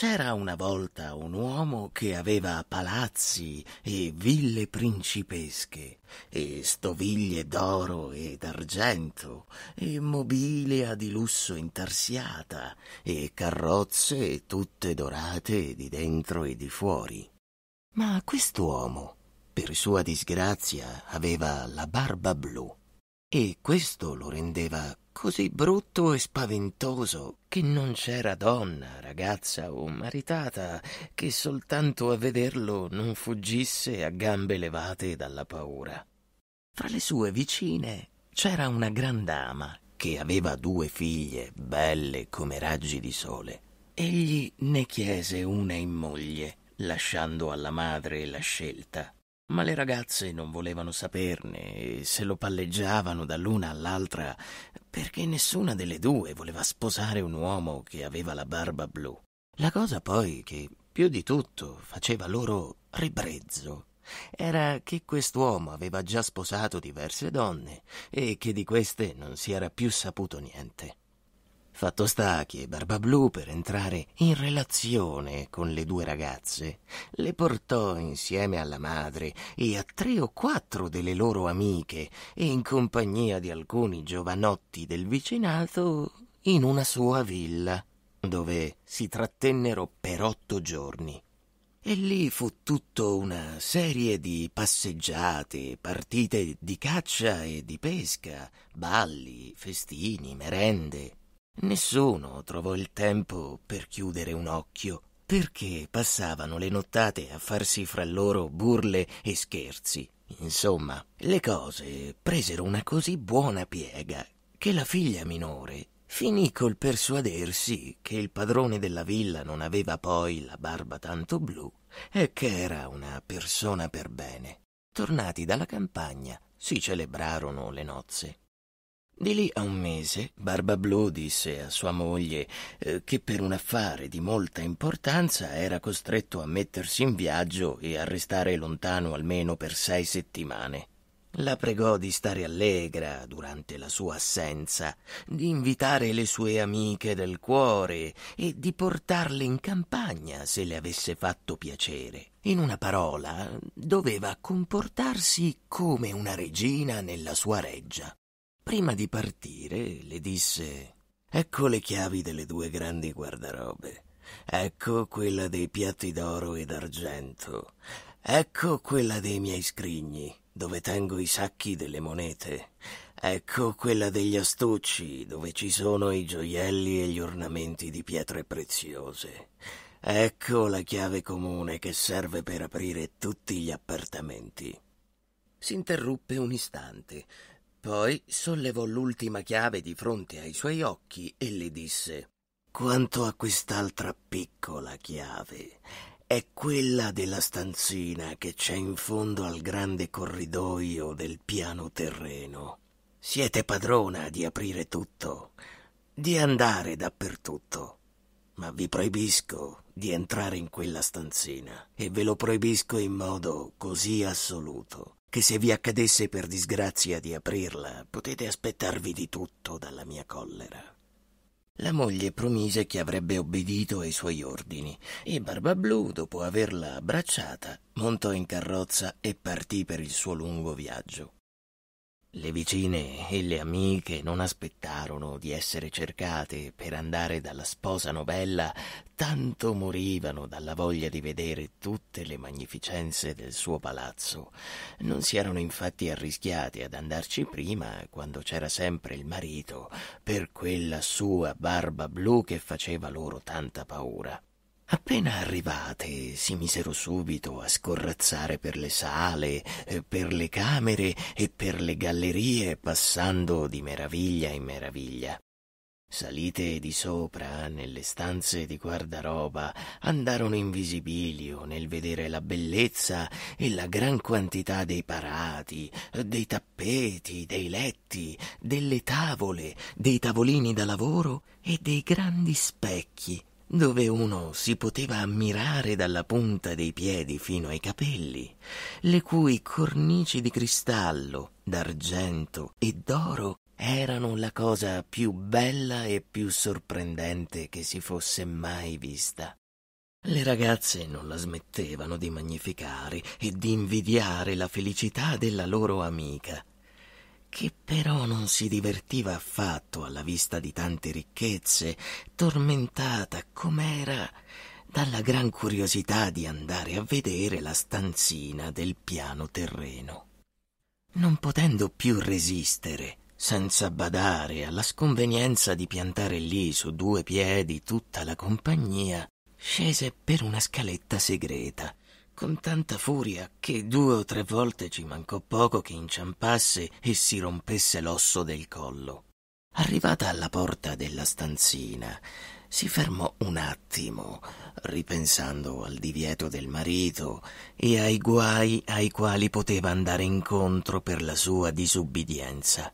C'era una volta un uomo che aveva palazzi e ville principesche, e stoviglie d'oro e d'argento, e mobilia di lusso intarsiata, e carrozze tutte dorate di dentro e di fuori. Ma quest'uomo, per sua disgrazia, aveva la barba blu e questo lo rendeva così brutto e spaventoso che non c'era donna, ragazza o maritata che soltanto a vederlo non fuggisse a gambe levate dalla paura. Fra le sue vicine c'era una gran dama che aveva due figlie belle come raggi di sole. Egli ne chiese una in moglie, lasciando alla madre la scelta. Ma le ragazze non volevano saperne e se lo palleggiavano dall'una all'altra perché nessuna delle due voleva sposare un uomo che aveva la barba blu. La cosa poi che più di tutto faceva loro ribrezzo era che quest'uomo aveva già sposato diverse donne e che di queste non si era più saputo niente. Fatto sta che Barbablù, per entrare in relazione con le due ragazze, le portò insieme alla madre e a tre o quattro delle loro amiche e in compagnia di alcuni giovanotti del vicinato in una sua villa, dove si trattennero per otto giorni. E lì fu tutta una serie di passeggiate, partite di caccia e di pesca, balli, festini, merende Nessuno trovò il tempo per chiudere un occhio, perché passavano le nottate a farsi fra loro burle e scherzi. Insomma, le cose presero una così buona piega che la figlia minore finì col persuadersi che il padrone della villa non aveva poi la barba tanto blu e che era una persona per bene. Tornati dalla campagna, si celebrarono le nozze. Di lì a un mese, Barbablù disse a sua moglie eh, che per un affare di molta importanza era costretto a mettersi in viaggio e a restare lontano almeno per sei settimane. La pregò di stare allegra durante la sua assenza, di invitare le sue amiche del cuore e di portarle in campagna se le avesse fatto piacere. In una parola, doveva comportarsi come una regina nella sua reggia. Prima di partire le disse Ecco le chiavi delle due grandi guardarobe. Ecco quella dei piatti d'oro e d'argento. Ecco quella dei miei scrigni, dove tengo i sacchi delle monete. Ecco quella degli astucci, dove ci sono i gioielli e gli ornamenti di pietre preziose. Ecco la chiave comune che serve per aprire tutti gli appartamenti. S'interruppe un istante, poi sollevò l'ultima chiave di fronte ai suoi occhi e le disse Quanto a quest'altra piccola chiave, è quella della stanzina che c'è in fondo al grande corridoio del piano terreno. Siete padrona di aprire tutto, di andare dappertutto, ma vi proibisco di entrare in quella stanzina e ve lo proibisco in modo così assoluto che se vi accadesse per disgrazia di aprirla, potete aspettarvi di tutto dalla mia collera. La moglie promise che avrebbe obbedito ai suoi ordini e Barbablù, dopo averla abbracciata, montò in carrozza e partì per il suo lungo viaggio. Le vicine e le amiche non aspettarono di essere cercate per andare dalla sposa novella, tanto morivano dalla voglia di vedere tutte le magnificenze del suo palazzo. Non si erano infatti arrischiati ad andarci prima, quando c'era sempre il marito, per quella sua barba blu che faceva loro tanta paura. Appena arrivate si misero subito a scorrazzare per le sale, eh, per le camere e per le gallerie, passando di meraviglia in meraviglia. Salite di sopra nelle stanze di guardaroba, andarono in visibilio nel vedere la bellezza e la gran quantità dei parati, dei tappeti, dei letti, delle tavole, dei tavolini da lavoro e dei grandi specchi dove uno si poteva ammirare dalla punta dei piedi fino ai capelli, le cui cornici di cristallo, d'argento e d'oro erano la cosa più bella e più sorprendente che si fosse mai vista. Le ragazze non la smettevano di magnificare e di invidiare la felicità della loro amica, che però non si divertiva affatto alla vista di tante ricchezze, tormentata com'era dalla gran curiosità di andare a vedere la stanzina del piano terreno. Non potendo più resistere, senza badare alla sconvenienza di piantare lì su due piedi tutta la compagnia, scese per una scaletta segreta con tanta furia che due o tre volte ci mancò poco che inciampasse e si rompesse l'osso del collo. Arrivata alla porta della stanzina, si fermò un attimo, ripensando al divieto del marito e ai guai ai quali poteva andare incontro per la sua disubbidienza.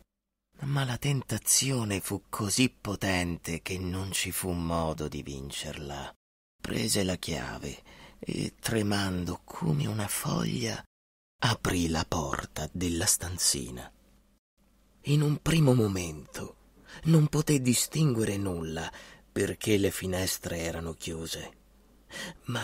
Ma la tentazione fu così potente che non ci fu modo di vincerla. Prese la chiave, e, tremando come una foglia, aprì la porta della stanzina. In un primo momento non poté distinguere nulla perché le finestre erano chiuse, ma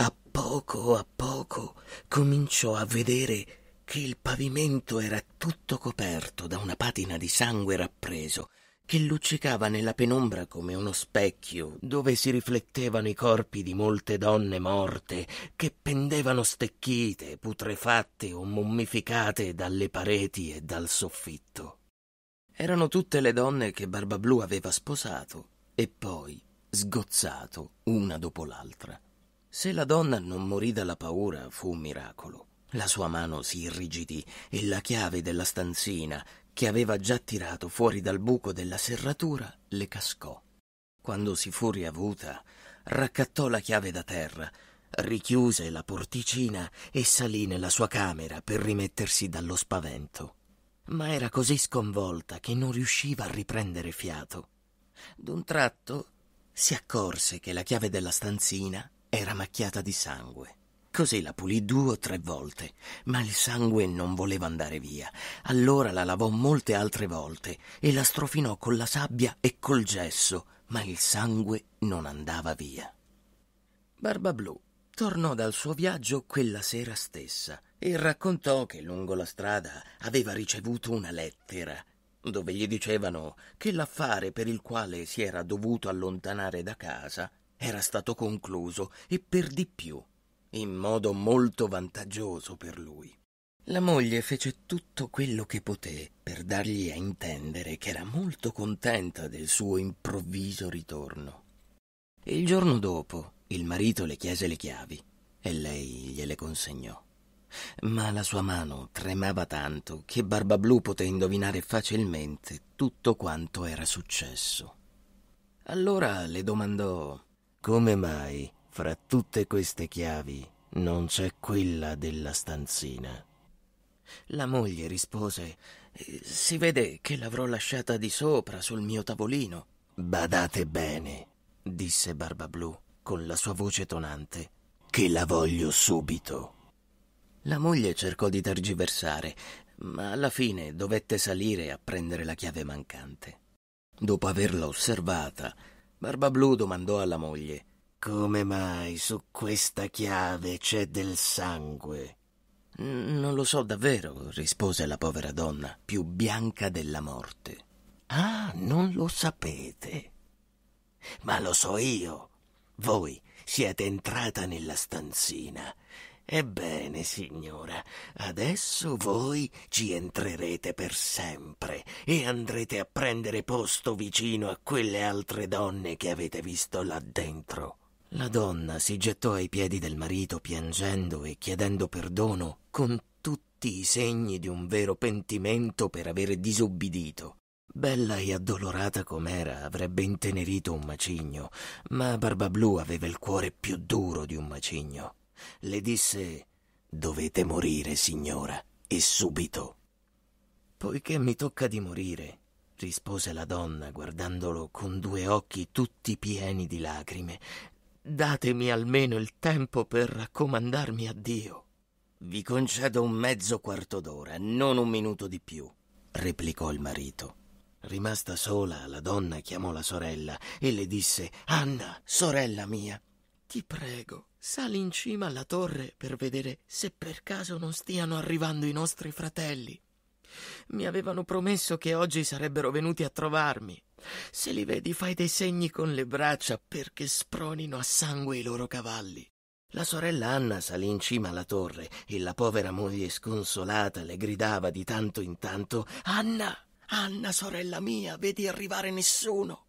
a poco a poco cominciò a vedere che il pavimento era tutto coperto da una patina di sangue rappreso che luccicava nella penombra come uno specchio, dove si riflettevano i corpi di molte donne morte che pendevano stecchite, putrefatte o mummificate dalle pareti e dal soffitto. Erano tutte le donne che Barbablù aveva sposato e poi sgozzato una dopo l'altra. Se la donna non morì dalla paura fu un miracolo. La sua mano si irrigidì e la chiave della stanzina, che aveva già tirato fuori dal buco della serratura, le cascò. Quando si fu riavuta, raccattò la chiave da terra, richiuse la porticina e salì nella sua camera per rimettersi dallo spavento. Ma era così sconvolta che non riusciva a riprendere fiato. D'un tratto si accorse che la chiave della stanzina era macchiata di sangue. Così la pulì due o tre volte, ma il sangue non voleva andare via. Allora la lavò molte altre volte e la strofinò con la sabbia e col gesso, ma il sangue non andava via. Barbablù tornò dal suo viaggio quella sera stessa e raccontò che lungo la strada aveva ricevuto una lettera dove gli dicevano che l'affare per il quale si era dovuto allontanare da casa era stato concluso e per di più in modo molto vantaggioso per lui. La moglie fece tutto quello che poté per dargli a intendere che era molto contenta del suo improvviso ritorno. Il giorno dopo il marito le chiese le chiavi e lei gliele consegnò. Ma la sua mano tremava tanto che Barbablù poté indovinare facilmente tutto quanto era successo. Allora le domandò come mai fra tutte queste chiavi non c'è quella della stanzina. La moglie rispose Si vede che l'avrò lasciata di sopra sul mio tavolino. Badate bene, disse Barbablù con la sua voce tonante, che la voglio subito. La moglie cercò di tergiversare, ma alla fine dovette salire a prendere la chiave mancante. Dopo averla osservata, Barbablù domandò alla moglie come mai su questa chiave c'è del sangue? Non lo so davvero, rispose la povera donna, più bianca della morte. Ah, non lo sapete. Ma lo so io. Voi siete entrata nella stanzina. Ebbene, signora, adesso voi ci entrerete per sempre e andrete a prendere posto vicino a quelle altre donne che avete visto là dentro. La donna si gettò ai piedi del marito piangendo e chiedendo perdono con tutti i segni di un vero pentimento per avere disobbedito. Bella e addolorata com'era, avrebbe intenerito un macigno, ma Barbablù aveva il cuore più duro di un macigno. Le disse Dovete morire, signora, e subito. Poiché mi tocca di morire, rispose la donna guardandolo con due occhi tutti pieni di lacrime, Datemi almeno il tempo per raccomandarmi a Dio. Vi concedo un mezzo quarto d'ora, non un minuto di più, replicò il marito. Rimasta sola, la donna chiamò la sorella e le disse Anna, sorella mia, ti prego, sali in cima alla torre per vedere se per caso non stiano arrivando i nostri fratelli. Mi avevano promesso che oggi sarebbero venuti a trovarmi. Se li vedi fai dei segni con le braccia perché spronino a sangue i loro cavalli. La sorella Anna salì in cima alla torre e la povera moglie sconsolata le gridava di tanto in tanto Anna, Anna, sorella mia, vedi arrivare nessuno.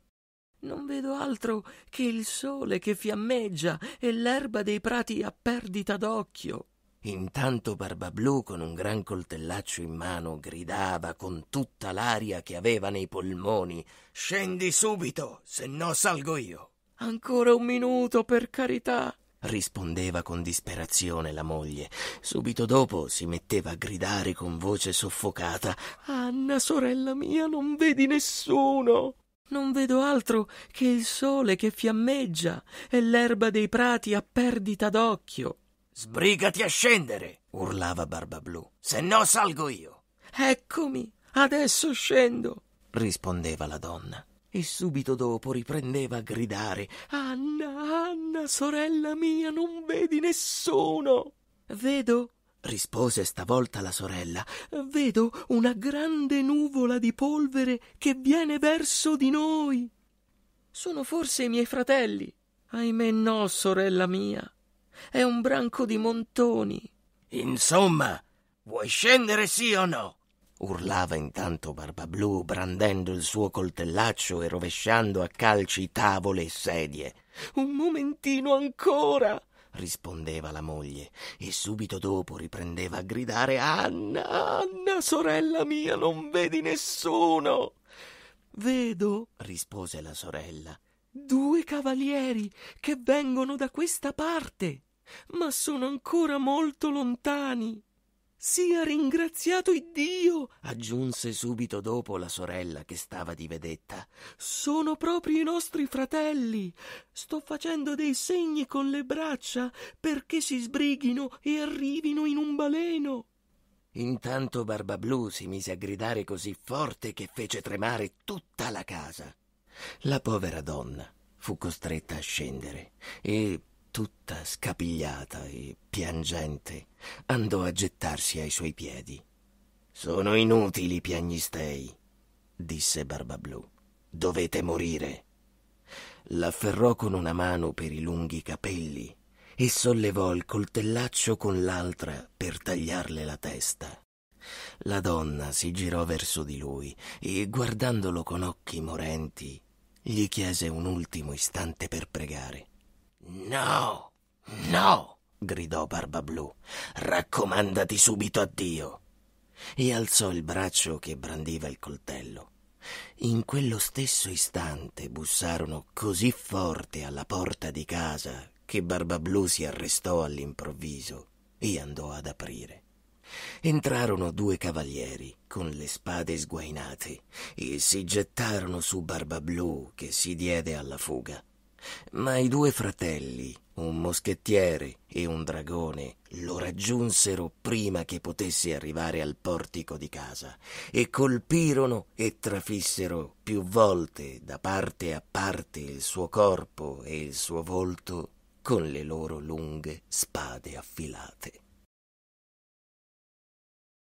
Non vedo altro che il sole che fiammeggia e l'erba dei prati a perdita d'occhio. Intanto Barbablù, con un gran coltellaccio in mano, gridava con tutta l'aria che aveva nei polmoni Scendi subito, se no salgo io. Ancora un minuto, per carità. rispondeva con disperazione la moglie. Subito dopo si metteva a gridare con voce soffocata Anna, sorella mia, non vedi nessuno. Non vedo altro che il sole che fiammeggia e l'erba dei prati a perdita d'occhio. Sbrigati a scendere! urlava Barbablù. Se no salgo io. Eccomi, adesso scendo, rispondeva la donna. E subito dopo riprendeva a gridare Anna, Anna, sorella mia, non vedi nessuno. Vedo, rispose stavolta la sorella, vedo una grande nuvola di polvere che viene verso di noi. Sono forse i miei fratelli. Ahimè no, sorella mia, è un branco di montoni. Insomma, vuoi scendere sì o no? urlava intanto Barbablù, brandendo il suo coltellaccio e rovesciando a calci tavole e sedie. Un momentino ancora rispondeva la moglie e subito dopo riprendeva a gridare Anna, Anna, sorella mia, non vedi nessuno. Vedo, rispose la sorella, due cavalieri che vengono da questa parte ma sono ancora molto lontani. Sia ringraziato Iddio, aggiunse subito dopo la sorella che stava di vedetta. Sono proprio i nostri fratelli. Sto facendo dei segni con le braccia perché si sbrighino e arrivino in un baleno. Intanto Barbablù si mise a gridare così forte che fece tremare tutta la casa. La povera donna fu costretta a scendere e, tutta scapigliata e piangente, andò a gettarsi ai suoi piedi. Sono inutili i piagnistei, disse Barbablù. Dovete morire. L'afferrò con una mano per i lunghi capelli e sollevò il coltellaccio con l'altra per tagliarle la testa. La donna si girò verso di lui e, guardandolo con occhi morenti, gli chiese un ultimo istante per pregare. No, no, gridò Barbablù. Raccomandati subito a Dio. E alzò il braccio che brandiva il coltello. In quello stesso istante bussarono così forte alla porta di casa che Barbablù si arrestò all'improvviso e andò ad aprire. Entrarono due cavalieri con le spade sguainate e si gettarono su Barbablù che si diede alla fuga. Ma i due fratelli, un moschettiere e un dragone, lo raggiunsero prima che potesse arrivare al portico di casa e colpirono e trafissero più volte da parte a parte il suo corpo e il suo volto con le loro lunghe spade affilate.